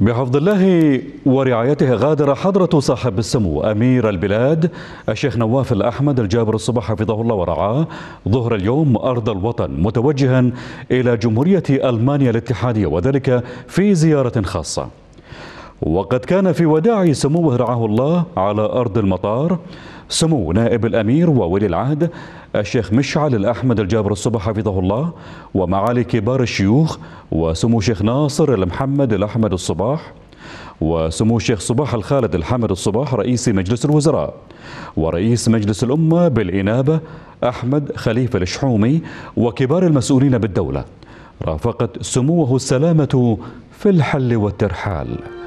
بحفظ الله ورعايته غادر حضرة صاحب السمو أمير البلاد الشيخ نواف الأحمد الجابر الصبح حفظه الله ورعاه ظهر اليوم أرض الوطن متوجها إلى جمهورية ألمانيا الاتحادية وذلك في زيارة خاصة وقد كان في وداع سموه رعاه الله على أرض المطار سمو نائب الأمير وولي العهد الشيخ مشعل الأحمد الجابر الصبح حفظه الله ومعالي كبار الشيوخ وسمو شيخ ناصر المحمد الأحمد الصباح وسمو الشيخ صباح الخالد الحمد الصباح رئيس مجلس الوزراء ورئيس مجلس الأمة بالإنابة أحمد خليفة الشحومي وكبار المسؤولين بالدولة رافقت سموه السلامة في الحل والترحال